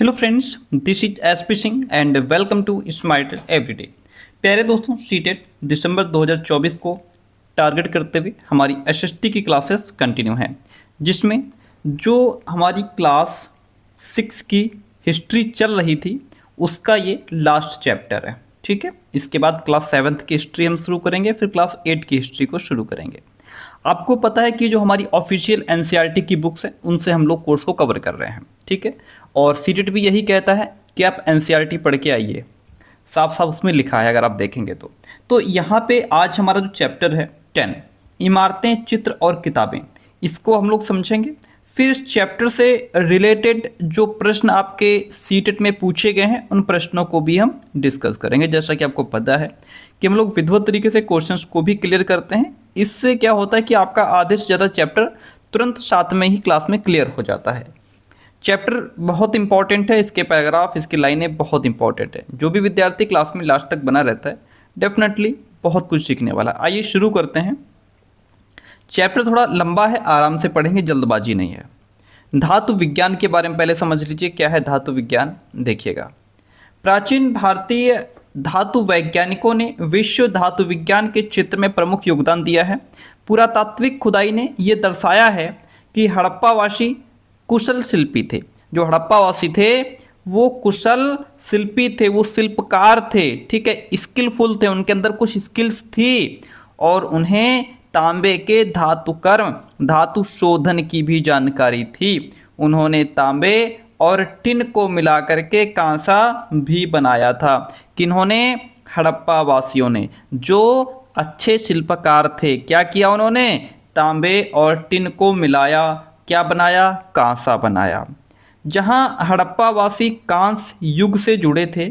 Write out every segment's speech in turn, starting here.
hello friends this is S P Singh and welcome to smart everyday प्यारे दोस्तों CTET दिसंबर 2024 को target करते हुए हमारी टी की क्लासेस कंटिन्यू हैं जिसमें जो हमारी क्लास सिक्स की हिस्ट्री चल रही थी उसका ये लास्ट चैप्टर है ठीक है इसके बाद क्लास सेवन्थ की हिस्ट्री हम शुरू करेंगे फिर क्लास एट की हिस्ट्री को शुरू करेंगे आपको पता है कि जो हमारी ऑफिशियल एन e की बुक्स हैं उनसे हम लोग कोर्स को कवर कर रहे हैं ठीक है और सी भी यही कहता है कि आप एन e पढ़ के आइए साफ साफ उसमें लिखा है अगर आप देखेंगे तो तो यहाँ पे आज हमारा जो चैप्टर है टेन इमारतें चित्र और किताबें इसको हम लोग समझेंगे फिर इस चैप्टर से रिलेटेड जो प्रश्न आपके सी में पूछे गए हैं उन प्रश्नों को भी हम डिस्कस करेंगे जैसा कि आपको पता है कि हम लोग विधवत तरीके से क्वेश्चंस को भी क्लियर करते हैं इससे क्या होता है कि आपका आधे से ज़्यादा चैप्टर तुरंत साथ में ही क्लास में क्लियर हो जाता है चैप्टर बहुत इंपॉर्टेंट है इसके पैराग्राफ इसकी लाइनें बहुत इंपॉर्टेंट है जो भी विद्यार्थी क्लास में लास्ट तक बना रहता है डेफिनेटली बहुत कुछ सीखने वाला आइए शुरू करते हैं चैप्टर थोड़ा लंबा है आराम से पढ़ेंगे जल्दबाजी नहीं है धातु विज्ञान के बारे में पहले समझ लीजिए क्या है धातु विज्ञान देखिएगा प्राचीन भारतीय धातु वैज्ञानिकों ने विश्व धातु विज्ञान के चित्र में प्रमुख योगदान दिया है पुरातात्विक खुदाई ने यह दर्शाया है कि हड़प्पावासी कुशल शिल्पी थे जो हड़प्पावासी थे वो कुशल शिल्पी थे वो शिल्पकार थे ठीक है स्किलफुल थे उनके अंदर कुछ स्किल्स थी और उन्हें तांबे के धातु कर्म धातु शोधन की भी जानकारी थी उन्होंने तांबे और टिन को मिलाकर के कांसा भी बनाया था किन्होंने हड़प्पा वासियों ने जो अच्छे शिल्पकार थे क्या किया उन्होंने तांबे और टिन को मिलाया क्या बनाया कांसा बनाया जहां हड़प्पावासी कांस युग से जुड़े थे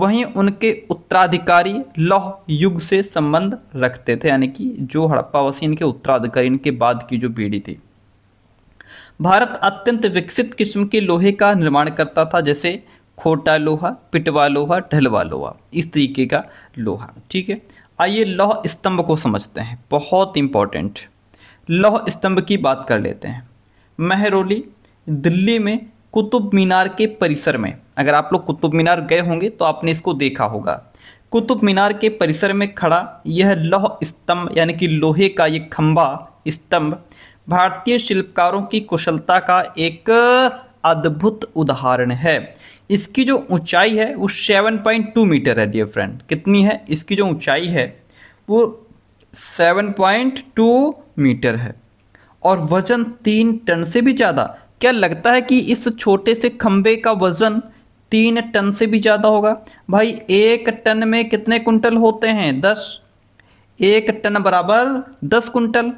वहीं उनके उत्तराधिकारी लौह युग से संबंध रखते थे यानी कि जो हड़प्पावासी इनके उत्तराधिकारी इनके बाद की जो पीढ़ी थी भारत अत्यंत विकसित किस्म के लोहे का निर्माण करता था जैसे खोटा लोहा पिटवा लोहा ढलवा लोहा इस तरीके का लोहा ठीक है आइए लौह स्तंभ को समझते हैं बहुत इंपॉर्टेंट लौह स्तंभ की बात कर लेते हैं महरौली दिल्ली में कुतुब मीनार के परिसर में अगर आप लोग कुतुब मीनार गए होंगे तो आपने इसको देखा होगा कुतुब मीनार के परिसर में खड़ा यह लौह स्तंभ यानी कि लोहे का ये खंभा स्तंभ भारतीय शिल्पकारों की कुशलता का एक अद्भुत उदाहरण है इसकी जो ऊंचाई है वो 7.2 मीटर है डियर फ्रेंड कितनी है इसकी जो ऊंचाई है वो 7.2 मीटर है और वजन तीन टन से भी ज़्यादा क्या लगता है कि इस छोटे से खम्भे का वज़न तीन टन से भी ज़्यादा होगा भाई एक टन में कितने कुंटल होते हैं दस एक टन बराबर दस कुंटल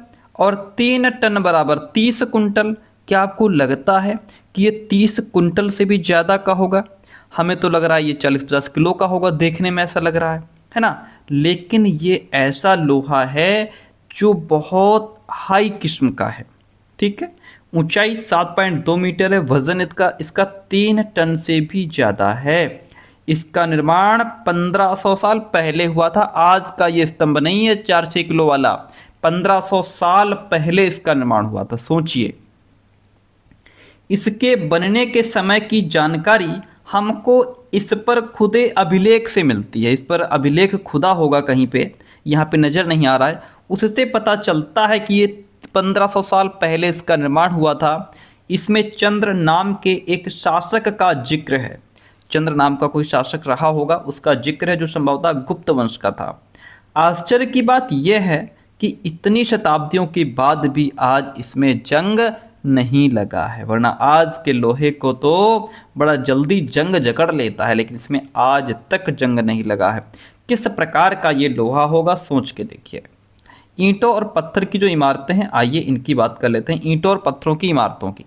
और तीन टन बराबर तीस कुंटल क्या आपको लगता है कि ये तीस कुंटल से भी ज़्यादा का होगा हमें तो लग रहा है ये चालीस पचास किलो का होगा देखने में ऐसा लग रहा है है ना लेकिन ये ऐसा लोहा है जो बहुत हाई किस्म का है ठीक है ऊंचाई 7.2 मीटर है वजन इसका इसका तीन टन से भी ज़्यादा है इसका निर्माण 1500 साल पहले हुआ था आज का ये स्तंभ नहीं है चार छः किलो वाला 1500 साल पहले इसका निर्माण हुआ था सोचिए इसके बनने के समय की जानकारी हमको इस पर खुदे अभिलेख से मिलती है इस पर अभिलेख खुदा होगा कहीं पे यहाँ पे नज़र नहीं आ रहा है उससे पता चलता है कि ये 1500 साल पहले इसका निर्माण हुआ था इसमें चंद्र नाम के एक शासक का जिक्र है चंद्र नाम का कोई शासक रहा होगा उसका जिक्र है जो संभवतः गुप्त वंश का था आश्चर्य की बात यह है कि इतनी शताब्दियों के बाद भी आज इसमें जंग नहीं लगा है वरना आज के लोहे को तो बड़ा जल्दी जंग जकड़ लेता है लेकिन इसमें आज तक जंग नहीं लगा है किस प्रकार का ये लोहा होगा सोच के देखिए ईंटों और पत्थर की जो इमारतें हैं आइए इनकी बात कर लेते हैं ईंटों और पत्थरों की इमारतों की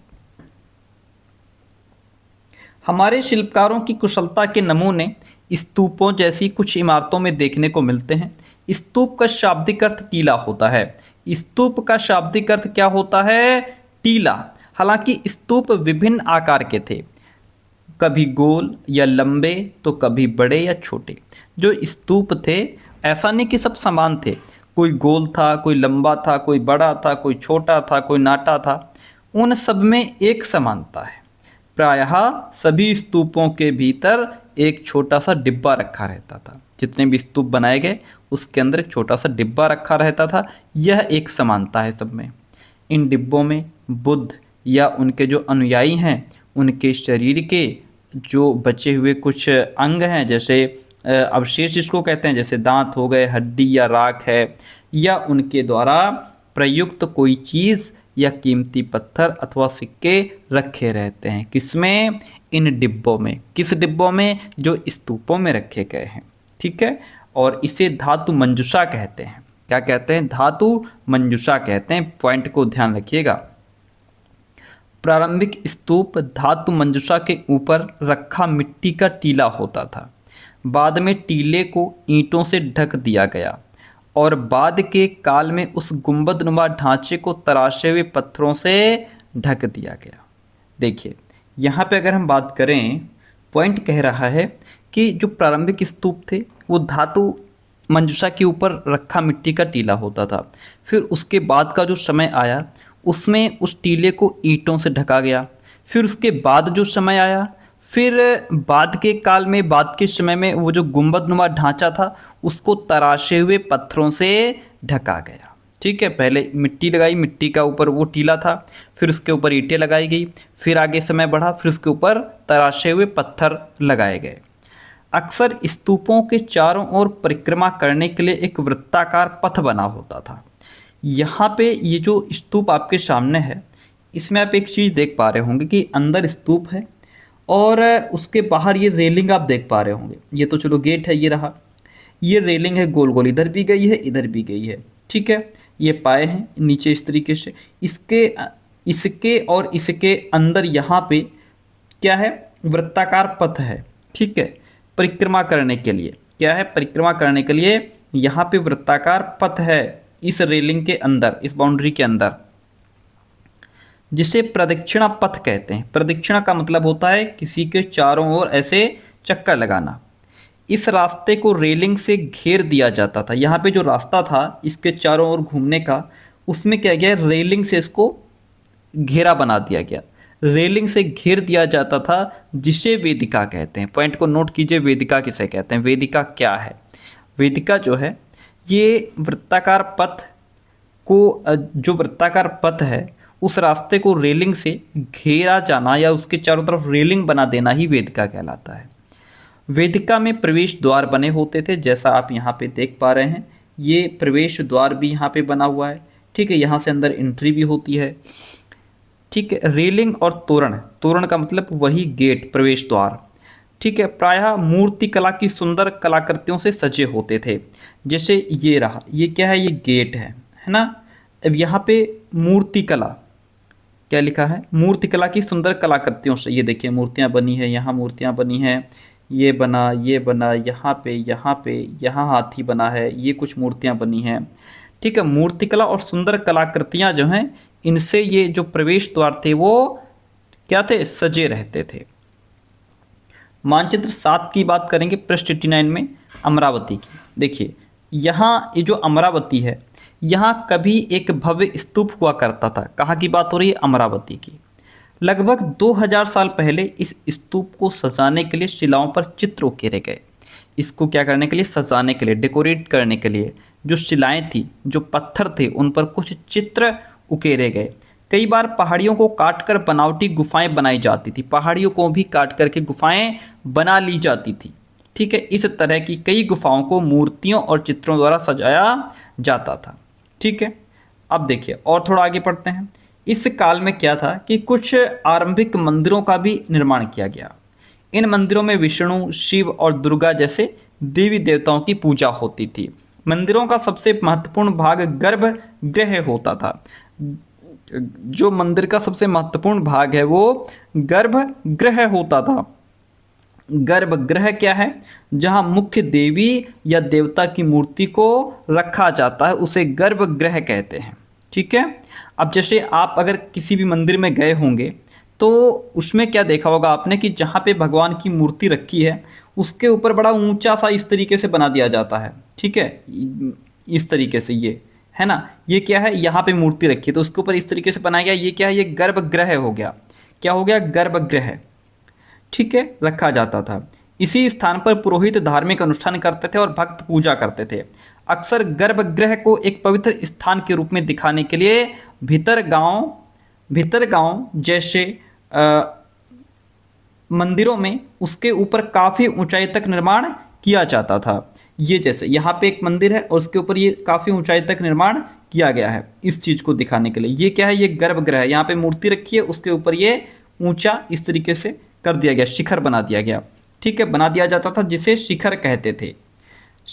हमारे शिल्पकारों की कुशलता के नमूने स्तूपों जैसी कुछ इमारतों में देखने को मिलते हैं स्तूप का शाब्दिक अर्थ टीला होता है स्तूप का शाब्दिक अर्थ क्या होता है टीला हालांकि स्तूप विभिन्न आकार के थे कभी गोल या लंबे तो कभी बड़े या छोटे जो स्तूप थे ऐसा नहीं कि सब समान थे कोई गोल था कोई लंबा था कोई बड़ा था कोई छोटा था कोई नाटा था उन सब में एक समानता है प्रायः सभी स्तूपों के भीतर एक छोटा सा डिब्बा रखा रहता था जितने भी स्तूप बनाए गए उसके अंदर एक छोटा सा डिब्बा रखा रहता था यह एक समानता है सब में इन डिब्बों में बुद्ध या उनके जो अनुयायी हैं उनके शरीर के जो बचे हुए कुछ अंग हैं जैसे अवशेष इसको कहते हैं जैसे दांत हो गए हड्डी या राख है या उनके द्वारा प्रयुक्त कोई चीज़ या कीमती पत्थर अथवा सिक्के रखे रहते हैं किसमें इन डिब्बों में किस डिब्बों में जो स्तूपों में रखे गए हैं ठीक है और इसे धातु मंजुषा कहते हैं क्या कहते हैं धातु मंजुषा कहते हैं पॉइंट को ध्यान रखिएगा प्रारंभिक स्तूप धातु मंजुषा के ऊपर रखा मिट्टी का टीला होता था बाद में टीले को ईंटों से ढक दिया गया और बाद के काल में उस नुमा ढांचे को तराशे हुए पत्थरों से ढक दिया गया देखिए यहाँ पे अगर हम बात करें पॉइंट कह रहा है कि जो प्रारंभिक स्तूप थे वो धातु मंजुषा के ऊपर रखा मिट्टी का टीला होता था फिर उसके बाद का जो समय आया उसमें उस टीले को ईंटों से ढका गया फिर उसके बाद जो समय आया फिर बाद के काल में बाद के समय में वो जो गुंबदनुमा ढांचा था उसको तराशे हुए पत्थरों से ढका गया ठीक है पहले मिट्टी लगाई मिट्टी का ऊपर वो टीला था फिर उसके ऊपर ईंटें लगाई गई फिर आगे समय बढ़ा फिर उसके ऊपर तराशे हुए पत्थर लगाए गए अक्सर स्तूपों के चारों ओर परिक्रमा करने के लिए एक वृत्ताकार पथ बना होता था यहाँ पे ये जो स्तूप आपके सामने है इसमें आप एक चीज़ देख पा रहे होंगे कि अंदर स्तूप है और उसके बाहर ये रेलिंग आप देख पा रहे होंगे ये तो चलो गेट है ये रहा ये रेलिंग है गोल गोल इधर भी गई है इधर भी गई है ठीक है ये पाए हैं नीचे इस तरीके से इसके इसके और इसके अंदर यहाँ पे क्या है वृत्ताकार पथ है ठीक है परिक्रमा करने के लिए क्या है परिक्रमा करने के लिए यहाँ पे वृत्ताकार पथ है इस रेलिंग के अंदर इस बाउंड्री के अंदर जिसे प्रदक्षिणा पथ कहते हैं प्रदक्षिणा का मतलब होता है किसी के चारों ओर ऐसे चक्कर लगाना इस रास्ते को रेलिंग से घेर दिया जाता था यहाँ पे जो रास्ता था इसके चारों ओर घूमने का उसमें क्या गया रेलिंग से इसको घेरा बना दिया गया रेलिंग से घेर दिया जाता था जिसे वेदिका कहते हैं पॉइंट को नोट कीजिए वेदिका किसे कहते हैं वेदिका क्या है वेदिका जो है ये वृत्ताकार पथ को जो वृत्ताकार पथ है उस रास्ते को रेलिंग से घेरा जाना या उसके चारों तरफ रेलिंग बना देना ही वेदिका कहलाता है वेदिका में प्रवेश द्वार बने होते थे जैसा आप यहाँ पे देख पा रहे हैं ये प्रवेश द्वार भी यहाँ पे बना हुआ है ठीक है यहाँ से अंदर एंट्री भी होती है ठीक है रेलिंग और तोरण तोरण का मतलब वही गेट प्रवेश द्वार ठीक है प्रायः मूर्ति कला की सुंदर कलाकृतियों से सजे होते थे जैसे ये रहा ये क्या है ये गेट है है ना अब यहाँ पे मूर्ति कला क्या लिखा है मूर्तिकला की सुंदर कलाकृतियों से ये देखिए मूर्तियाँ बनी है यहाँ मूर्तियाँ बनी है ये बना ये बना यहाँ पे यहाँ पे यहाँ हाथी बना है ये कुछ मूर्तियाँ बनी हैं ठीक है मूर्तिकला और सुंदर कलाकृतियाँ जो हैं इनसे ये जो प्रवेश द्वार थे वो क्या थे सजे रहते थे मानचित्र सात की बात करेंगे पृष्ठ एटी नाइन में अमरावती की देखिए यहाँ ये जो अमरावती है यहाँ कभी एक भव्य स्तूप हुआ करता था कहाँ की बात हो रही है अमरावती की लगभग 2000 साल पहले इस स्तूप को सजाने के लिए शिलाओं पर चित्र उकेरे गए इसको क्या करने के लिए सजाने के लिए डेकोरेट करने के लिए जो शिलाएँ थी जो पत्थर थे उन पर कुछ चित्र उकेरे गए कई बार पहाड़ियों को काट कर बनावटी गुफाएं बनाई जाती थी पहाड़ियों को भी काट करके गुफाएं बना ली जाती थी ठीक है इस तरह की कई गुफाओं को मूर्तियों और चित्रों द्वारा सजाया जाता था ठीक है अब देखिए और थोड़ा आगे पढ़ते हैं इस काल में क्या था कि कुछ आरंभिक मंदिरों का भी निर्माण किया गया इन मंदिरों में विष्णु शिव और दुर्गा जैसे देवी देवताओं की पूजा होती थी मंदिरों का सबसे महत्वपूर्ण भाग गर्भगृह होता था जो मंदिर का सबसे महत्वपूर्ण भाग है वो गर्भगृह होता था गर्भगृह क्या है जहाँ मुख्य देवी या देवता की मूर्ति को रखा जाता है उसे गर्भगृह कहते हैं ठीक है अब जैसे आप अगर किसी भी मंदिर में गए होंगे तो उसमें क्या देखा होगा आपने कि जहाँ पे भगवान की मूर्ति रखी है उसके ऊपर बड़ा ऊंचा सा इस तरीके से बना दिया जाता है ठीक है इस तरीके से ये है ना ये क्या है यहाँ पे मूर्ति रखी है तो उसके ऊपर इस तरीके से बनाया गया ये क्या है ये गर्भगृह हो गया क्या हो गया गर्भगृह ठीक है रखा जाता था इसी स्थान पर पुरोहित धार्मिक अनुष्ठान करते थे और भक्त पूजा करते थे अक्सर गर्भगृह को एक पवित्र स्थान के रूप में दिखाने के लिए भीतर गांव भीतर गांव जैसे आ, मंदिरों में उसके ऊपर काफ़ी ऊंचाई तक निर्माण किया जाता था ये जैसे यहाँ पे एक मंदिर है और उसके ऊपर ये काफ़ी ऊंचाई तक निर्माण किया गया है इस चीज़ को दिखाने के लिए ये क्या है ये गर्भगृह है यहाँ पर मूर्ति रखी है उसके ऊपर ये ऊँचा इस तरीके से कर दिया गया शिखर बना दिया गया ठीक है बना दिया जाता था जिसे शिखर कहते थे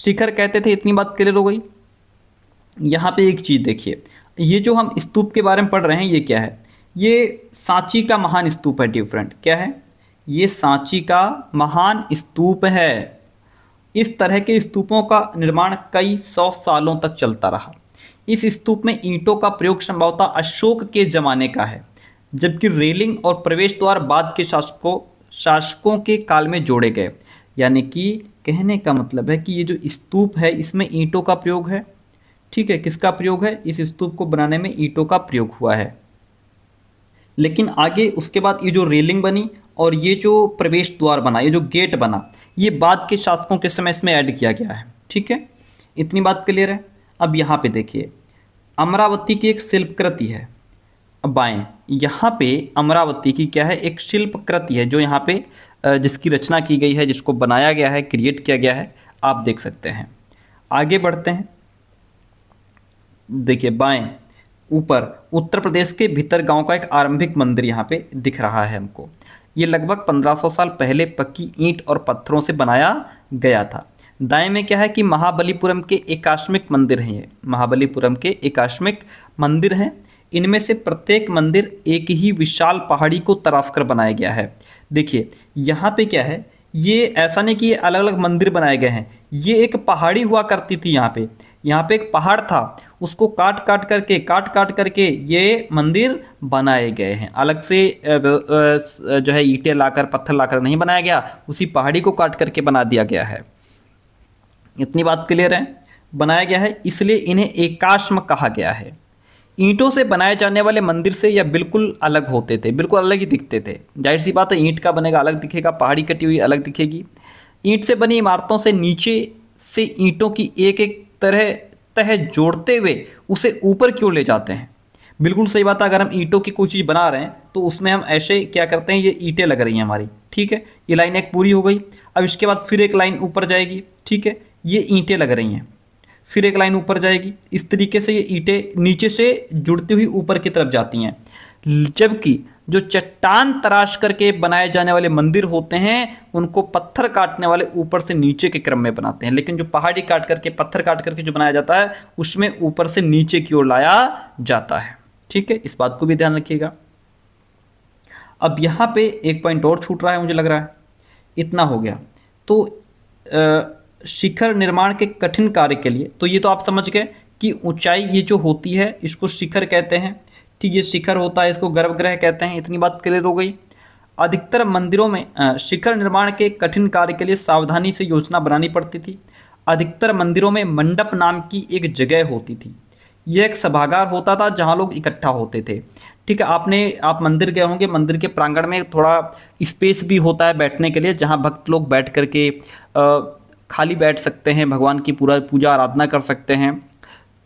शिखर कहते थे इतनी बात क्लियर हो गई यहाँ पे एक चीज़ देखिए ये जो हम स्तूप के बारे में पढ़ रहे हैं ये क्या है ये सांची का महान स्तूप है डिफरेंट क्या है ये सांची का महान स्तूप है इस तरह के स्तूपों का निर्माण कई सौ सालों तक चलता रहा इस स्तूप में ईंटों का प्रयोग संभवतः अशोक के ज़माने का है जबकि रेलिंग और प्रवेश द्वार बाद के शासकों शासकों के काल में जोड़े गए यानी कि कहने का मतलब है कि ये जो स्तूप है इसमें ईंटों का प्रयोग है ठीक है किसका प्रयोग है इस स्तूप को बनाने में ईंटों का प्रयोग हुआ है लेकिन आगे उसके बाद ये जो रेलिंग बनी और ये जो प्रवेश द्वार बना ये जो गेट बना ये बाद के शासकों के समय इसमें ऐड किया गया है ठीक है इतनी बात क्लियर है अब यहाँ पे देखिए अमरावती की एक शिल्पकृति है बाएं यहाँ पे अमरावती की क्या है एक शिल्प कृति है जो यहाँ पे जिसकी रचना की गई है जिसको बनाया गया है क्रिएट किया गया है आप देख सकते हैं आगे बढ़ते हैं देखिए बाएं ऊपर उत्तर प्रदेश के भीतर गांव का एक आरंभिक मंदिर यहाँ पे दिख रहा है हमको ये लगभग 1500 साल पहले पक्की ईंट और पत्थरों से बनाया गया था दाएं में क्या है कि महाबलीपुरम के एकाश्मिक मंदिर हैं ये महाबलीपुरम के एकाश्मिक मंदिर हैं इनमें से प्रत्येक मंदिर एक ही विशाल पहाड़ी को तराश कर बनाया गया है देखिए यहाँ पे क्या है ये ऐसा नहीं कि अलग अलग मंदिर बनाए गए हैं ये एक पहाड़ी हुआ करती थी यहाँ पे यहाँ पे एक पहाड़ था उसको काट काट करके काट काट करके ये मंदिर बनाए गए हैं अलग से जो है ईंटें लाकर पत्थर लाकर नहीं बनाया गया उसी पहाड़ी को काट करके बना दिया गया है इतनी बात क्लियर है बनाया गया है इसलिए इन्हें एकाश्म कहा गया है ईंटों से बनाए जाने वाले मंदिर से यह बिल्कुल अलग होते थे बिल्कुल अलग ही दिखते थे जाहिर सी बात है ईंट का बनेगा अलग दिखेगा पहाड़ी कटी हुई अलग दिखेगी ईंट से बनी इमारतों से नीचे से ईंटों की एक एक तरह तह जोड़ते हुए उसे ऊपर क्यों ले जाते हैं बिल्कुल सही बात है अगर हम ईंटों की कोई चीज़ बना रहे हैं तो उसमें हम ऐसे क्या करते हैं ये ईंटें लग रही हैं हमारी ठीक है ये लाइन एक पूरी हो गई अब इसके बाद फिर एक लाइन ऊपर जाएगी ठीक है ये ईंटें लग रही हैं फिर एक लाइन ऊपर जाएगी इस तरीके से ये ईंटें नीचे से जुड़ती हुई ऊपर की तरफ जाती हैं जबकि जो चट्टान तराश करके बनाए जाने वाले मंदिर होते हैं उनको पत्थर काटने वाले ऊपर से नीचे के क्रम में बनाते हैं लेकिन जो पहाड़ी काट करके पत्थर काट करके जो बनाया जाता है उसमें ऊपर से नीचे की ओर लाया जाता है ठीक है इस बात को भी ध्यान रखिएगा अब यहाँ पे एक पॉइंट और छूट रहा है मुझे लग रहा है इतना हो गया तो आ, शिखर निर्माण के कठिन कार्य के लिए तो ये तो आप समझ गए कि ऊंचाई ये जो होती है इसको शिखर कहते हैं ठीक ये शिखर होता है इसको गर्भगृह कहते हैं इतनी बात क्लियर हो गई अधिकतर मंदिरों में शिखर निर्माण के कठिन कार्य के लिए सावधानी से योजना बनानी पड़ती थी अधिकतर मंदिरों में मंडप नाम की एक जगह होती थी यह एक सभागार होता था जहाँ लोग इकट्ठा होते थे ठीक है आपने आप मंदिर गए होंगे मंदिर के प्रांगण में थोड़ा स्पेस भी होता है बैठने के लिए जहाँ भक्त लोग बैठ करके खाली बैठ सकते हैं भगवान की पूरा पूजा आराधना कर सकते हैं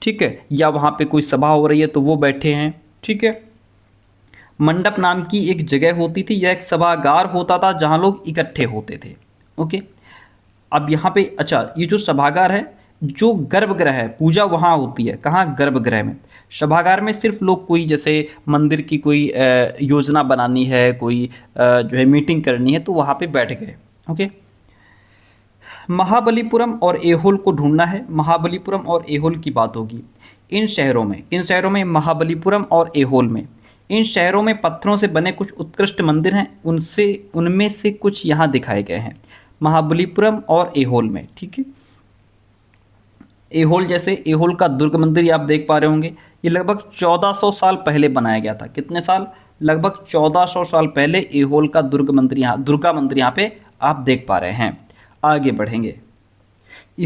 ठीक है या वहाँ पे कोई सभा हो रही है तो वो बैठे हैं ठीक है मंडप नाम की एक जगह होती थी या एक सभागार होता था जहाँ लोग इकट्ठे होते थे ओके अब यहाँ पे अच्छा ये जो सभागार है जो गर्भगृह है पूजा वहाँ होती है कहाँ गर्भगृह में सभागार में सिर्फ लोग कोई जैसे मंदिर की कोई योजना बनानी है कोई जो है मीटिंग करनी है तो वहाँ पे बैठ गए ओके महाबलीपुरम और एहोल को ढूंढना है महाबलीपुरम और एहोल की बात होगी इन शहरों में किन शहरों में महाबलीपुरम और एहोल में इन शहरों में पत्थरों से बने कुछ उत्कृष्ट मंदिर हैं उनसे उनमें से कुछ यहाँ दिखाए गए हैं महाबलीपुरम और एहोल में ठीक है एहोल जैसे एहोल का दुर्ग मंदिर आप देख पा रहे होंगे ये लगभग 1400 साल पहले बनाया गया था कितने साल लगभग 1400 साल पहले एहोल का दुर्ग मंदिर यहाँ दुर्गा मंदिर यहाँ पे आप देख पा रहे हैं आगे बढ़ेंगे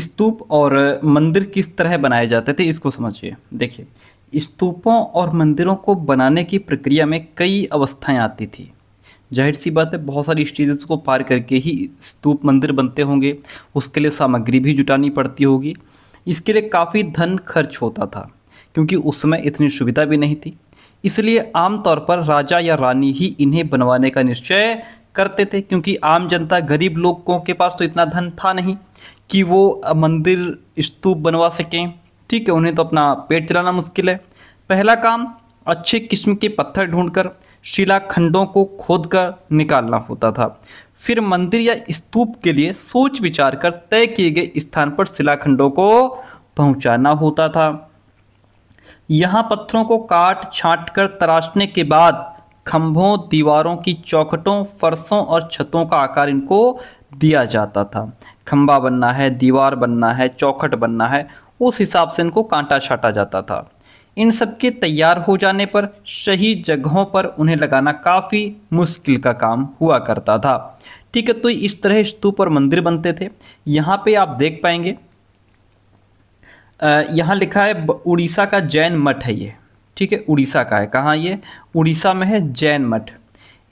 स्तूप और मंदिर किस तरह बनाए जाते थे इसको समझिए देखिए स्तूपों और मंदिरों को बनाने की प्रक्रिया में कई अवस्थाएं आती थी जाहिर सी बात है बहुत सारी स्टेजेस को पार करके ही स्तूप मंदिर बनते होंगे उसके लिए सामग्री भी जुटानी पड़ती होगी इसके लिए काफ़ी धन खर्च होता था क्योंकि उस समय इतनी सुविधा भी नहीं थी इसलिए आमतौर पर राजा या रानी ही इन्हें बनवाने का निश्चय करते थे क्योंकि आम जनता गरीब लोगों के पास तो इतना धन था नहीं कि वो मंदिर स्तूप बनवा सकें ठीक है उन्हें तो अपना पेट चलाना मुश्किल है पहला काम अच्छे किस्म के पत्थर ढूंढकर शिलाखंडों को खोद कर निकालना होता था फिर मंदिर या स्तूप के लिए सोच विचार कर तय किए गए स्थान पर शिलाखंडों को पहुंचाना होता था यहाँ पत्थरों को काट छांट कर तराशने के बाद खंभों दीवारों की चौखटों फर्शों और छतों का आकार इनको दिया जाता था खंभा बनना है दीवार बनना है चौखट बनना है उस हिसाब से इनको कांटा छाटा जाता था इन सब के तैयार हो जाने पर सही जगहों पर उन्हें लगाना काफ़ी मुश्किल का काम हुआ करता था ठीक है तो इस तरह स्तूप और मंदिर बनते थे यहाँ पे आप देख पाएंगे यहाँ लिखा है उड़ीसा का जैन मठ है ये ठीक है उड़ीसा का है कहाँ ये उड़ीसा में है जैन मठ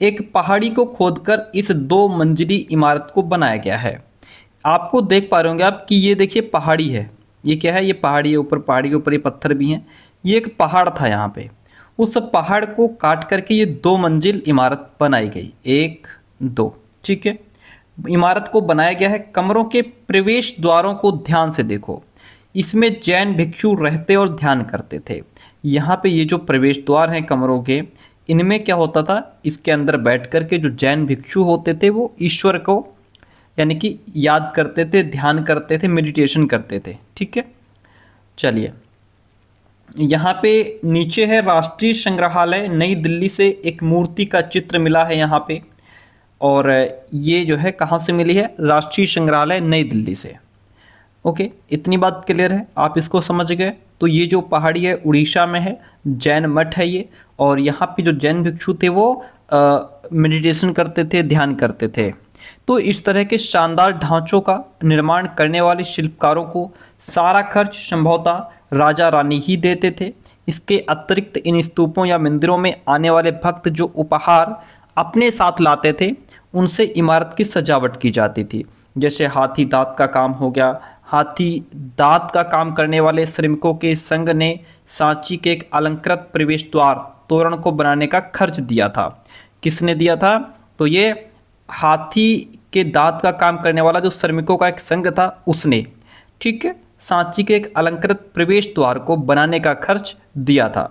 एक पहाड़ी को खोदकर इस दो मंजिली इमारत को बनाया गया है आपको देख पा रहे होंगे आप कि ये देखिए पहाड़ी है ये क्या है ये पहाड़ी है ऊपर पहाड़ी के ऊपर ये पत्थर भी हैं ये एक पहाड़ था यहाँ पे उस पहाड़ को काट करके ये दो मंजिल इमारत बनाई गई एक दो ठीक है इमारत को बनाया गया है कमरों के प्रवेश द्वारों को ध्यान से देखो इसमें जैन भिक्षु रहते और ध्यान करते थे यहाँ पे ये जो प्रवेश द्वार हैं कमरों के इनमें क्या होता था इसके अंदर बैठ कर के जो जैन भिक्षु होते थे वो ईश्वर को यानी कि याद करते थे ध्यान करते थे मेडिटेशन करते थे ठीक है चलिए यहाँ पे नीचे है राष्ट्रीय संग्रहालय नई दिल्ली से एक मूर्ति का चित्र मिला है यहाँ पे और ये जो है कहाँ से मिली है राष्ट्रीय संग्रहालय नई दिल्ली से ओके इतनी बात क्लियर है आप इसको समझ गए तो ये जो पहाड़ी है उड़ीसा में है जैन मठ है ये और यहाँ पे जो जैन भिक्षु थे वो मेडिटेशन करते थे ध्यान करते थे तो इस तरह के शानदार ढांचों का निर्माण करने वाले शिल्पकारों को सारा खर्च संभवतः राजा रानी ही देते थे इसके अतिरिक्त इन स्तूपों या मंदिरों में आने वाले भक्त जो उपहार अपने साथ लाते थे उनसे इमारत की सजावट की जाती थी जैसे हाथी दांत का काम हो गया हाथी दांत का काम करने वाले श्रमिकों के संघ ने सांची के एक अलंकृत प्रवेश द्वार तोरण को बनाने का खर्च दिया था किसने दिया था तो ये हाथी के दांत का काम करने वाला जो श्रमिकों का एक संघ था उसने ठीक है सांची के एक अलंकृत प्रवेश द्वार को बनाने का खर्च दिया था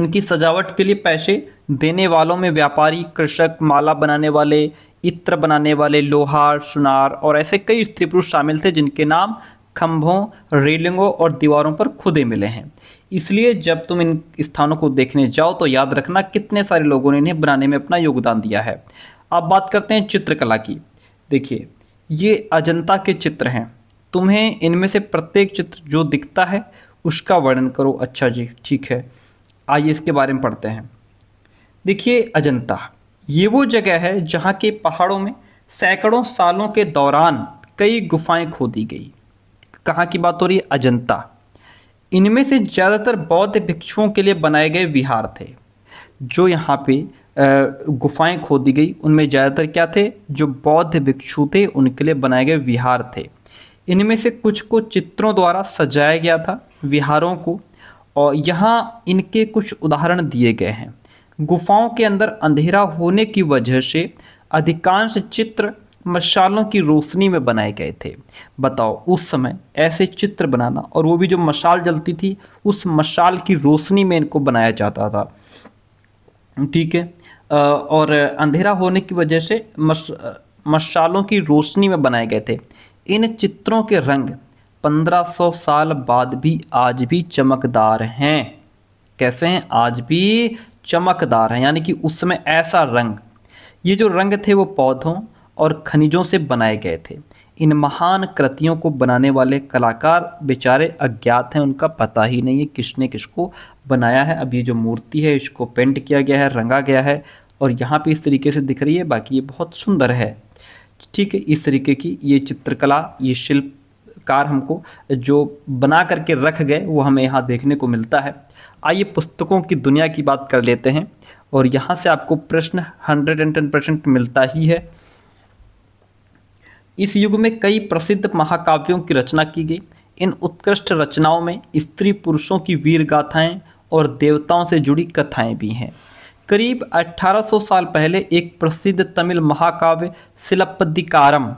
इनकी सजावट के लिए पैसे देने वालों में व्यापारी कृषक माला बनाने वाले इत्र बनाने वाले लोहार सुनार और ऐसे कई स्त्री पुरुष शामिल थे जिनके नाम खंभों रेलिंगों और दीवारों पर खुदे मिले हैं इसलिए जब तुम इन स्थानों को देखने जाओ तो याद रखना कितने सारे लोगों ने इन्हें बनाने में अपना योगदान दिया है अब बात करते हैं चित्रकला की देखिए ये अजंता के चित्र हैं तुम्हें इनमें से प्रत्येक चित्र जो दिखता है उसका वर्णन करो अच्छा जी ठीक है आइए इसके बारे में पढ़ते हैं देखिए अजंता ये वो जगह है जहाँ के पहाड़ों में सैकड़ों सालों के दौरान कई गुफाएं खोदी गई कहाँ की बात हो रही है अजंता इनमें से ज़्यादातर बौद्ध भिक्षुओं के लिए बनाए गए विहार थे जो यहाँ पे गुफाएं खोदी गई उनमें ज़्यादातर क्या थे जो बौद्ध भिक्षु थे उनके लिए बनाए गए विहार थे इनमें से कुछ को चित्रों द्वारा सजाया गया था विहारों को और यहाँ इनके कुछ उदाहरण दिए गए हैं गुफाओं के अंदर अंधेरा होने की वजह से अधिकांश चित्र मशालों की रोशनी में बनाए गए थे बताओ उस समय ऐसे चित्र बनाना और वो भी जो मशाल जलती थी उस मशाल की रोशनी में इनको बनाया जाता था ठीक है और अंधेरा होने की वजह से मश मशालों की रोशनी में बनाए गए थे इन चित्रों के रंग 1500 साल बाद भी आज भी चमकदार हैं कैसे हैं आज भी चमकदार हैं यानी कि उस समय ऐसा रंग ये जो रंग थे वो पौधों और खनिजों से बनाए गए थे इन महान कृतियों को बनाने वाले कलाकार बेचारे अज्ञात हैं उनका पता ही नहीं है किसने किसको बनाया है अब ये जो मूर्ति है इसको पेंट किया गया है रंगा गया है और यहाँ पे इस तरीके से दिख रही है बाकी ये बहुत सुंदर है ठीक है इस तरीके की ये चित्रकला ये शिल्पकार हमको जो बना करके रख गए वो हमें यहाँ देखने को मिलता है आइए पुस्तकों की दुनिया की बात कर लेते हैं और यहाँ से आपको प्रश्न हंड्रेड एंड टेन परसेंट मिलता ही है इस युग में कई प्रसिद्ध महाकाव्यों की रचना की गई इन उत्कृष्ट रचनाओं में स्त्री पुरुषों की वीर गाथाएं और देवताओं से जुड़ी कथाएं भी हैं करीब 1800 साल पहले एक प्रसिद्ध तमिल महाकाव्य सिलप्पदिकारम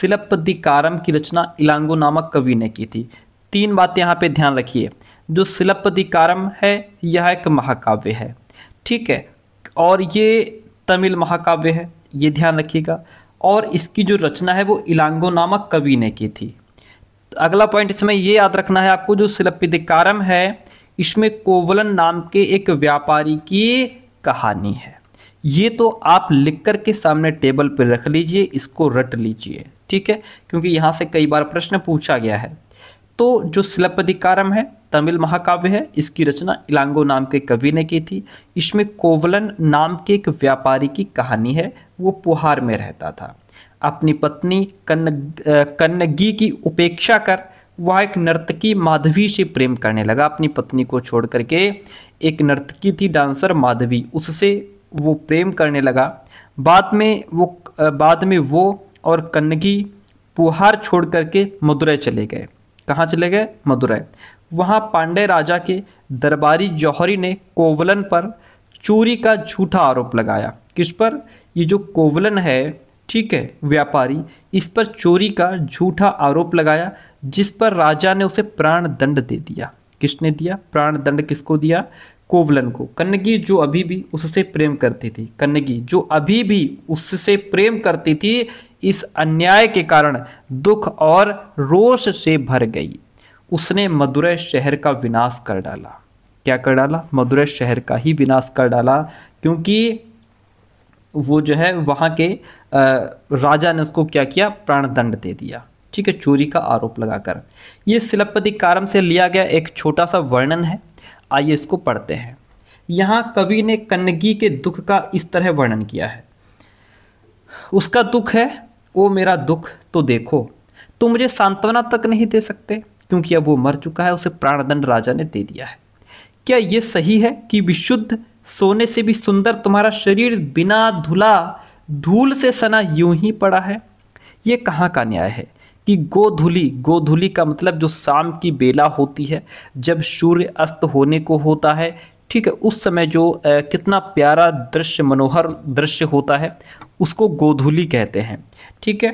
सिलप्पदिकारम की रचना इलांगो नामक कवि ने की थी तीन बातें यहाँ पे ध्यान रखिए जो सिलपदिकारम है यह एक महाकाव्य है ठीक है और ये तमिल महाकाव्य है ये ध्यान रखिएगा और इसकी जो रचना है वो इलांगो नामक कवि ने की थी अगला पॉइंट इसमें ये याद रखना है आपको जो सिलपदिकारम है इसमें कोवलन नाम के एक व्यापारी की कहानी है ये तो आप लिख कर के सामने टेबल पर रख लीजिए इसको रट लीजिए ठीक है क्योंकि यहाँ से कई बार प्रश्न पूछा गया है तो जो सिलपदिकारम है तमिल महाकाव्य है इसकी रचना इलांगो नाम के कवि ने की थी इसमें कोवलन नाम के एक व्यापारी की कहानी है वो पुहार में रहता था अपनी पत्नी कन्न कन्नगी की उपेक्षा कर वह एक नर्तकी माधवी से प्रेम करने लगा अपनी पत्नी को छोड़ करके एक नर्तकी थी डांसर माधवी उससे वो प्रेम करने लगा बाद में वो बाद में वो और कन्नगी पुहार छोड़ करके मदुरै चले गए कहाँ चले गए मदुरै वहाँ पांडे राजा के दरबारी जौहरी ने कोवलन पर चोरी का झूठा आरोप लगाया किस पर ये जो कोवलन है ठीक है व्यापारी इस पर चोरी का झूठा आरोप लगाया जिस पर राजा ने उसे प्राण दंड दे दिया किसने दिया प्राण दंड किसको दिया कोवलन को कन्नगी जो अभी भी उससे प्रेम करती थी कन्नगी जो अभी भी उससे प्रेम करती थी इस अन्याय के कारण दुख और रोष से भर गई उसने मदुरै शहर का विनाश कर डाला क्या कर डाला मदुरै शहर का ही विनाश कर डाला क्योंकि वो जो है वहाँ के राजा ने उसको क्या किया प्राणदंड दे दिया ठीक है चोरी का आरोप लगाकर ये सिलपति कारम से लिया गया एक छोटा सा वर्णन है आइए इसको पढ़ते हैं यहाँ कवि ने कन्नगी के दुख का इस तरह वर्णन किया है उसका दुख है वो मेरा दुख तो देखो तुम मुझे सांत्वना तक नहीं दे सकते क्योंकि अब वो मर चुका है उसे प्राणदंड राजा ने दे दिया है क्या ये सही है कि विशुद्ध सोने से भी सुंदर तुम्हारा शरीर बिना धुला धूल से सना यूं ही पड़ा है ये कहाँ का न्याय है कि गोधुली गोधुली का मतलब जो शाम की बेला होती है जब सूर्य अस्त होने को होता है ठीक है उस समय जो ए, कितना प्यारा दृश्य मनोहर दृश्य होता है उसको गोधुली कहते हैं ठीक है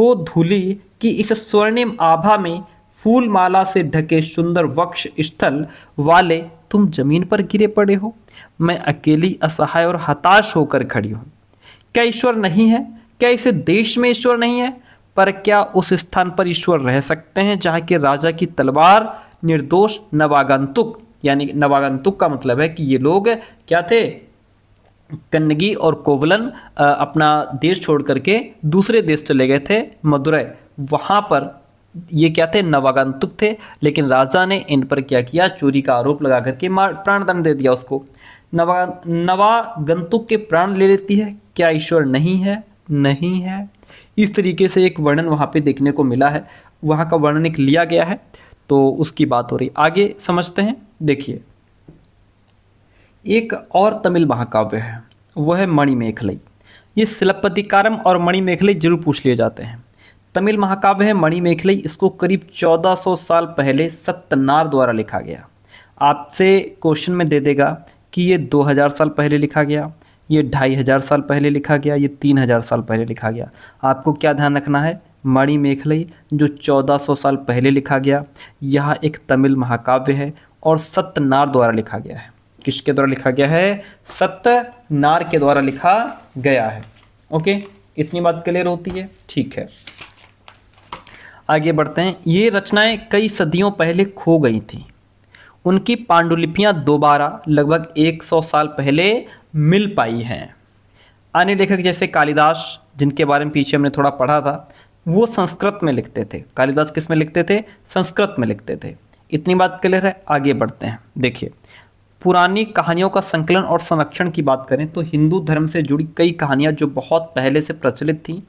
गोधुली की इस स्वर्णिम आभा में फूल माला से ढके सुंदर वक्ष स्थल वाले तुम जमीन पर गिरे पड़े हो मैं अकेली असहाय और हताश होकर खड़ी हूँ क्या ईश्वर नहीं है क्या इसे देश में ईश्वर नहीं है पर क्या उस स्थान पर ईश्वर रह सकते हैं जहाँ के राजा की तलवार निर्दोष नवागंतुक यानी नवागंतुक का मतलब है कि ये लोग क्या थे कन्नगी और कोवलन अपना देश छोड़ करके दूसरे देश चले गए थे मदुरै वहाँ पर ये क्या थे नवागंतुक थे लेकिन राजा ने इन पर क्या किया चोरी का आरोप लगा करके मार प्राणदंड दे दिया उसको नवा नवागंतुक के प्राण ले लेती है क्या ईश्वर नहीं है नहीं है इस तरीके से एक वर्णन वहाँ पे देखने को मिला है वहाँ का वर्णन एक लिया गया है तो उसकी बात हो रही आगे समझते हैं देखिए एक और तमिल महाकाव्य है वह है मणिमेखलई ये सिलपतिकारम और मणिमेखलई जरूर पूछ लिए जाते हैं तमिल महाकाव्य है मणिमेखले इसको करीब 1400 साल पहले सत्यनार द्वारा लिखा गया आपसे क्वेश्चन में दे देगा कि ये 2000 साल पहले लिखा गया ये ढाई हज़ार साल पहले लिखा गया ये तीन हज़ार साल पहले लिखा गया आपको क्या ध्यान रखना है मणि मेखलई जो 1400 साल पहले लिखा गया यह एक तमिल महाकाव्य है और सत्यनार द्वारा लिखा गया है किसके द्वारा लिखा गया है सत्यनार के द्वारा लिखा गया है ओके इतनी बात क्लियर होती है ठीक है आगे बढ़ते हैं ये रचनाएं कई सदियों पहले खो गई थी उनकी पांडुलिपियां दोबारा लगभग 100 साल पहले मिल पाई हैं अन्य लेखक जैसे कालिदास जिनके बारे में पीछे हमने थोड़ा पढ़ा था वो संस्कृत में लिखते थे कालिदास किस में लिखते थे संस्कृत में लिखते थे इतनी बात क्लियर है आगे बढ़ते हैं देखिए पुरानी कहानियों का संकलन और संरक्षण की बात करें तो हिंदू धर्म से जुड़ी कई कहानियाँ जो बहुत पहले से प्रचलित थीं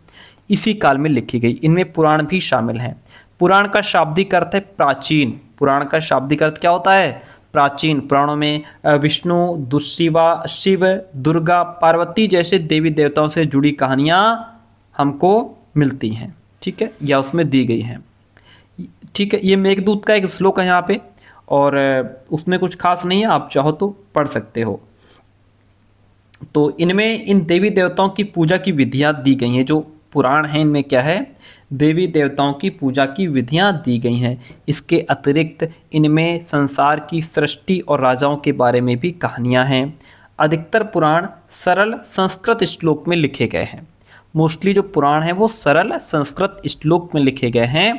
इसी काल में लिखी गई इनमें पुराण भी शामिल हैं पुराण का शाब्दिक अर्थ है प्राचीन पुराण का शाब्दिक अर्थ क्या होता है प्राचीन पुराणों में विष्णु दुशिवा शिव दुर्गा पार्वती जैसे देवी देवताओं से जुड़ी कहानियाँ हमको मिलती हैं ठीक है या उसमें दी गई हैं ठीक है ये मेघदूत का एक श्लोक है यहाँ पे और उसमें कुछ खास नहीं है आप चाहो तो पढ़ सकते हो तो इनमें इन देवी देवताओं की पूजा की विधियाँ दी गई हैं जो पुराण हैं इनमें क्या है देवी देवताओं की पूजा की विधियां दी गई हैं इसके अतिरिक्त इनमें संसार की सृष्टि और राजाओं के बारे में भी कहानियां हैं अधिकतर पुराण सरल संस्कृत श्लोक में लिखे गए हैं मोस्टली जो पुराण हैं वो सरल संस्कृत श्लोक में लिखे गए हैं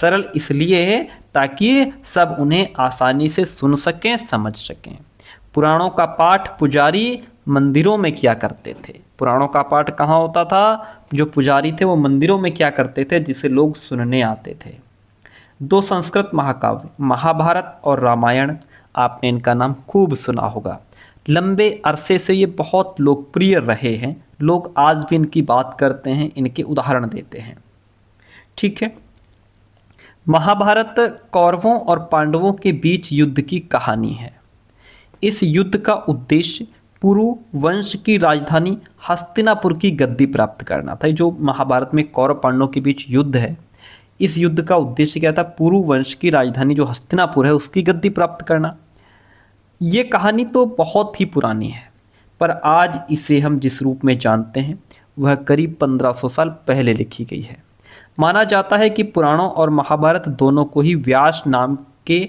सरल इसलिए है ताकि सब उन्हें आसानी से सुन सकें समझ सकें पुराणों का पाठ पुजारी मंदिरों में किया करते थे पुराणों का पाठ कहाँ होता था जो पुजारी थे वो मंदिरों में क्या करते थे जिसे लोग सुनने आते थे दो संस्कृत महाकाव्य महाभारत और रामायण आपने इनका नाम खूब सुना होगा लंबे अरसे से ये बहुत लोकप्रिय रहे हैं लोग आज भी इनकी बात करते हैं इनके उदाहरण देते हैं ठीक है महाभारत कौरवों और पांडवों के बीच युद्ध की कहानी है इस युद्ध का उद्देश्य पुरु वंश की राजधानी हस्तिनापुर की गद्दी प्राप्त करना था जो महाभारत में कौरव पांडवों के बीच युद्ध है इस युद्ध का उद्देश्य क्या था पुरु वंश की राजधानी जो हस्तिनापुर है उसकी गद्दी प्राप्त करना ये कहानी तो बहुत ही पुरानी है पर आज इसे हम जिस रूप में जानते हैं वह करीब 1500 साल पहले लिखी गई है माना जाता है कि पुराणों और महाभारत दोनों को ही व्यास नाम के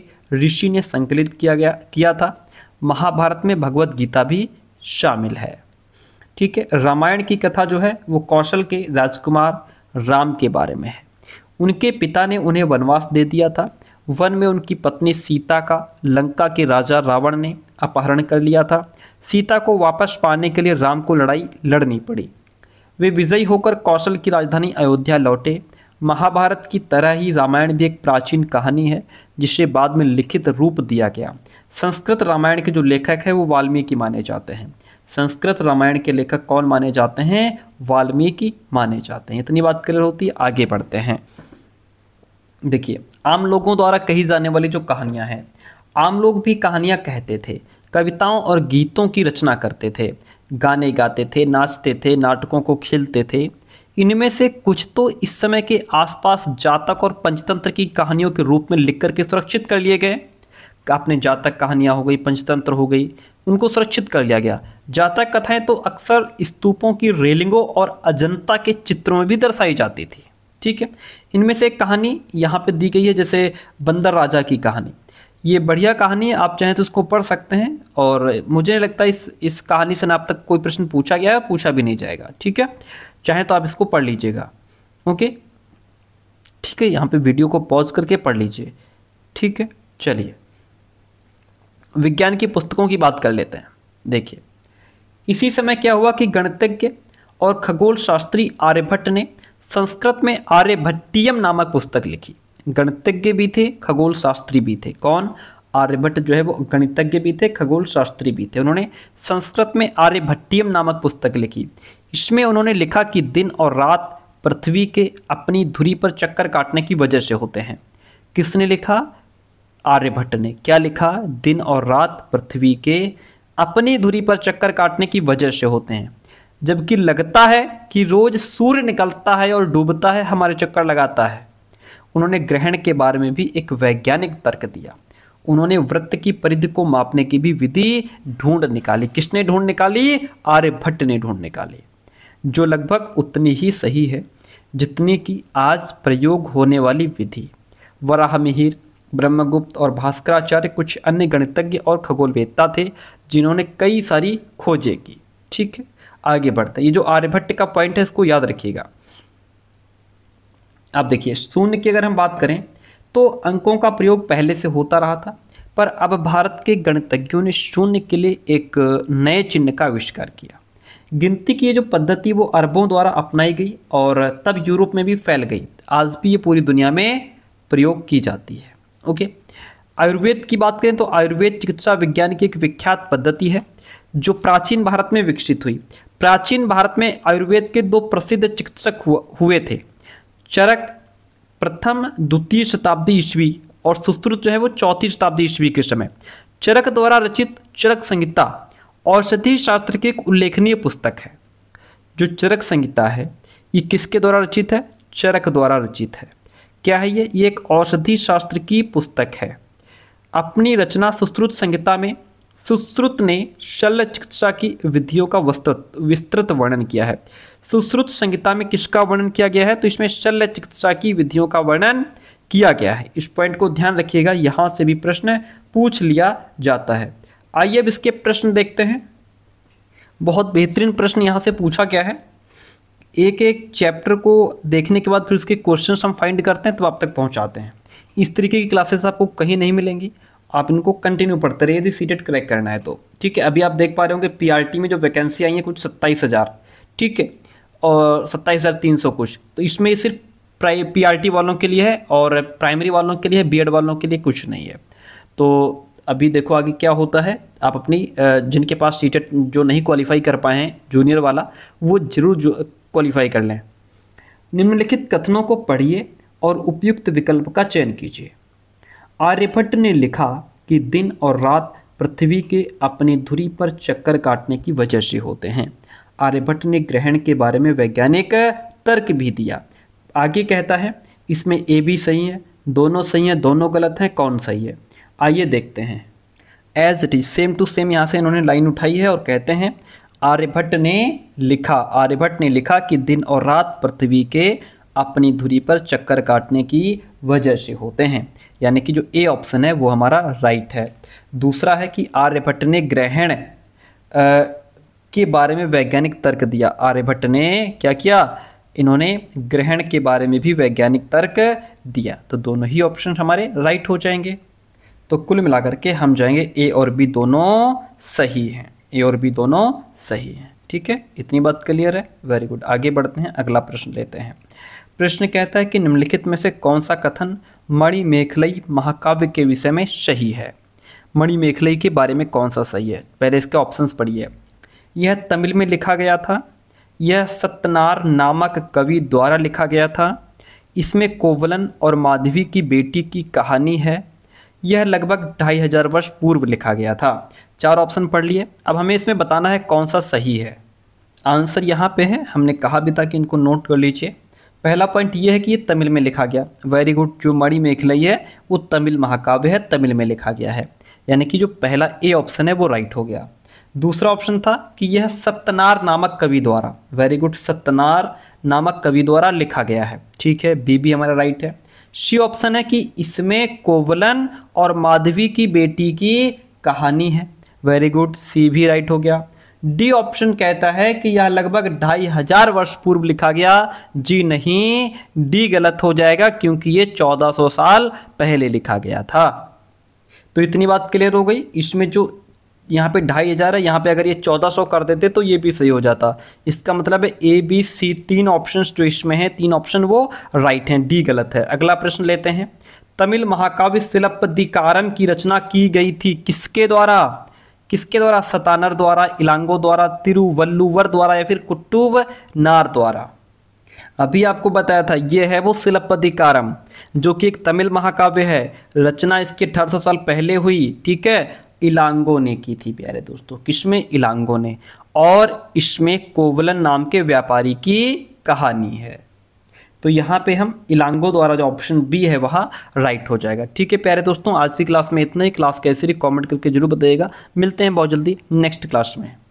ऋषि ने संकलित किया गया किया था महाभारत में भगवत गीता भी शामिल है ठीक है रामायण की कथा जो है वो कौशल के राजकुमार राम के बारे में है उनके पिता ने उन्हें वनवास दे दिया था वन में उनकी पत्नी सीता का लंका के राजा रावण ने अपहरण कर लिया था सीता को वापस पाने के लिए राम को लड़ाई लड़नी पड़ी वे विजयी होकर कौशल की राजधानी अयोध्या लौटे महाभारत की तरह ही रामायण भी एक प्राचीन कहानी है जिसे बाद में लिखित रूप दिया गया संस्कृत रामायण के जो लेखक है वो वाल्मीकि माने जाते हैं संस्कृत रामायण के लेखक कौन माने जाते हैं वाल्मीकि माने जाते हैं इतनी बात क्लियर होती है आगे बढ़ते हैं देखिए आम लोगों द्वारा कही जाने वाली जो कहानियाँ हैं आम लोग भी कहानियाँ कहते थे कविताओं और गीतों की रचना करते थे गाने गाते थे नाचते थे नाटकों को खेलते थे इनमें से कुछ तो इस समय के आसपास जातक और पंचतंत्र की कहानियों के रूप में लिख करके सुरक्षित कर लिए गए अपने जातक कहानियाँ हो गई पंचतंत्र हो गई उनको सुरक्षित कर लिया गया जातक कथाएं तो अक्सर स्तूपों की रेलिंगों और अजंता के चित्रों में भी दर्शाई जाती थी ठीक है इनमें से एक कहानी यहाँ पे दी गई है जैसे बंदर राजा की कहानी ये बढ़िया कहानी है आप चाहें तो उसको पढ़ सकते हैं और मुझे नहीं लगता इस इस कहानी से ना अब तक कोई प्रश्न पूछा गया है पूछा भी नहीं जाएगा ठीक है चाहे तो आप इसको पढ़ लीजिएगा ओके ठीक है यहाँ पे वीडियो को पॉज करके पढ़ लीजिए ठीक है चलिए विज्ञान की पुस्तकों की बात कर लेते हैं देखिए इसी समय क्या हुआ कि गणितज्ञ और खगोल शास्त्री आर्यभट्ट ने संस्कृत में आर्यभट्टियम नामक पुस्तक लिखी गणितज्ञ भी थे खगोल शास्त्री भी थे कौन आर्यभट्ट जो है वो गणितज्ञ भी थे खगोल शास्त्री भी थे उन्होंने संस्कृत में आर्यभट्टियम नामक पुस्तक लिखी इसमें उन्होंने लिखा कि दिन और रात पृथ्वी के अपनी धुरी पर चक्कर काटने की वजह से होते हैं किसने लिखा आर्यभट्ट ने क्या लिखा दिन और रात पृथ्वी के अपनी धुरी पर चक्कर काटने की वजह से होते हैं जबकि लगता है कि रोज़ सूर्य निकलता है और डूबता है हमारे चक्कर लगाता है उन्होंने ग्रहण के बारे में भी एक वैज्ञानिक तर्क दिया उन्होंने वृत्त की परिधि को मापने की भी विधि ढूंढ निकाली किसने ढूंढ निकाली आर्यभट्ट ने ढूंढ निकाली जो लगभग उतनी ही सही है जितनी कि आज प्रयोग होने वाली विधि वराहमिहिर ब्रह्मगुप्त और भास्कराचार्य कुछ अन्य गणितज्ञ और खगोलवेत्ता थे जिन्होंने कई सारी खोजें की ठीक है आगे बढ़ते हैं ये जो आर्यभट्ट का पॉइंट है इसको याद रखिएगा अब देखिए शून्य की अगर हम बात करें तो अंकों का प्रयोग पहले से होता रहा था पर अब भारत के गणितज्ञों ने शून्य के लिए एक नए चिन्ह का आविष्कार किया गिनती की ये जो पद्धति वो अरबों द्वारा अपनाई गई और तब यूरोप में भी फैल गई आज भी ये पूरी दुनिया में प्रयोग की जाती है ओके आयुर्वेद की बात करें तो आयुर्वेद चिकित्सा विज्ञान की एक विख्यात पद्धति है जो प्राचीन भारत में विकसित हुई प्राचीन भारत में आयुर्वेद के दो प्रसिद्ध चिकित्सक हुए थे चरक प्रथम द्वितीय शताब्दी ईस्वी और सुश्रुत जो है वो चौथी शताब्दी ईस्वी के समय चरक द्वारा रचित चरक संहिता औषधि शास्त्र की एक उल्लेखनीय पुस्तक है जो चरक संहिता है ये किसके द्वारा रचित है चरक द्वारा रचित है क्या है ये ये एक औषधि शास्त्र की पुस्तक है अपनी रचना सुश्रुत संहिता में सुश्रुत ने शल्य चिकित्सा की विधियों का विस्तृत वर्णन किया है सुश्रुत संहिता में किसका वर्णन किया गया है तो इसमें शल्य चिकित्सा की विधियों का वर्णन किया गया है इस पॉइंट को ध्यान रखिएगा यहाँ से भी प्रश्न पूछ लिया जाता है आइए अब इसके प्रश्न देखते हैं बहुत बेहतरीन प्रश्न यहाँ से पूछा गया है एक एक चैप्टर को देखने के बाद फिर उसके क्वेश्चन हम फाइंड करते हैं तब तो आप तक पहुँचाते हैं इस तरीके की क्लासेस आपको कहीं नहीं मिलेंगी आप इनको कंटिन्यू पढ़ते रहिए यदि सीटेट क्रैक e करना है तो ठीक है अभी आप देख पा रहे होंगे पीआरटी में जो वैकेंसी आई है कुछ सत्ताईस हज़ार ठीक है और सत्ताईस हज़ार तीन सौ कुछ तो इसमें सिर्फ प्राइ पीआरटी वालों के लिए है और प्राइमरी वालों के लिए है बीएड वालों के लिए कुछ नहीं है तो अभी देखो आगे क्या होता है आप अपनी जिनके पास सीटेट e जो नहीं क्वालिफाई कर पाए हैं जूनियर वाला वो जरूर जो क्वालिफाई कर लें निम्नलिखित कथनों को पढ़िए और उपयुक्त विकल्प का चयन कीजिए आर्यभट्ट ने लिखा कि दिन और रात पृथ्वी के अपने धुरी पर चक्कर काटने की वजह से होते हैं आर्यभट्ट ने ग्रहण के बारे में वैज्ञानिक तर्क भी दिया आगे कहता है इसमें ए भी सही है दोनों सही हैं दोनों गलत हैं कौन सही है आइए देखते हैं as it is same to same यहाँ से इन्होंने लाइन उठाई है और कहते हैं आर्यभट्ट ने लिखा आर्यभट्ट ने लिखा कि दिन और रात पृथ्वी के अपनी धुरी पर चक्कर काटने की वजह से होते हैं यानी कि जो ए ऑप्शन है वो हमारा राइट है दूसरा है कि आर्यभट्ट ने ग्रहण के बारे में वैज्ञानिक तर्क दिया आर्यभट्ट ने क्या किया इन्होंने ग्रहण के बारे में भी वैज्ञानिक तर्क दिया तो दोनों ही ऑप्शन हमारे राइट हो जाएंगे तो कुल मिलाकर के हम जाएंगे ए और बी दोनों सही हैं ए और बी दोनों सही हैं ठीक है इतनी बात क्लियर है वेरी गुड आगे बढ़ते हैं अगला प्रश्न लेते हैं प्रश्न कहता है कि निम्नलिखित में से कौन सा कथन मणिमेखलई महाकाव्य के विषय में सही है मणिमेखलई के बारे में कौन सा सही है पहले इसके ऑप्शंस पढ़िए यह तमिल में लिखा गया था यह सत्यनार नामक कवि द्वारा लिखा गया था इसमें कोवलन और माधवी की बेटी की कहानी है यह लगभग ढाई हजार वर्ष पूर्व लिखा गया था चार ऑप्शन पढ़ लिए अब हमें इसमें बताना है कौन सा सही है आंसर यहाँ पे है हमने कहा भी था कि इनको नोट कर लीजिए पहला पॉइंट ये है कि ये तमिल में लिखा गया वेरी गुड जो मणि मेखलई है वो तमिल महाकाव्य है तमिल में लिखा गया है यानी कि जो पहला ए ऑप्शन है वो राइट हो गया दूसरा ऑप्शन था कि यह सत्यनार नामक कवि द्वारा वेरी गुड सत्यनार नामक कवि द्वारा लिखा गया है ठीक है बी भी हमारा राइट है सी ऑप्शन है कि इसमें कोवलन और माधवी की बेटी की कहानी है वेरी गुड सी भी राइट हो गया डी ऑप्शन कहता है कि यह लगभग ढाई हजार वर्ष पूर्व लिखा गया जी नहीं डी गलत हो जाएगा क्योंकि ये 1400 साल पहले लिखा गया था तो इतनी बात क्लियर हो गई इसमें जो यहाँ पे ढाई हज़ार है यहाँ पे अगर ये चौदह सौ कर देते तो ये भी सही हो जाता इसका मतलब है ए बी सी तीन ऑप्शंस जो इसमें हैं तीन ऑप्शन वो राइट हैं डी गलत है अगला प्रश्न लेते हैं तमिल महाकाव्य सिलपदिकारम की रचना की गई थी किसके द्वारा किसके द्वारा सतानर द्वारा इलांगो द्वारा तिरुवल्लुवर द्वारा या फिर कुट्टुव नार द्वारा अभी आपको बताया था ये है वो सिलपदिकारम जो कि एक तमिल महाकाव्य है रचना इसके अठारह साल पहले हुई ठीक है इलांगो ने की थी प्यारे दोस्तों किसमें इलांगो ने और इसमें कोवलन नाम के व्यापारी की कहानी है तो यहाँ पे हम इलांगो द्वारा जो ऑप्शन बी है वह राइट हो जाएगा ठीक है प्यारे दोस्तों आज की क्लास में इतना ही क्लास कैसे रही कॉमेंट करके जरूर बताइएगा मिलते हैं बहुत जल्दी नेक्स्ट क्लास में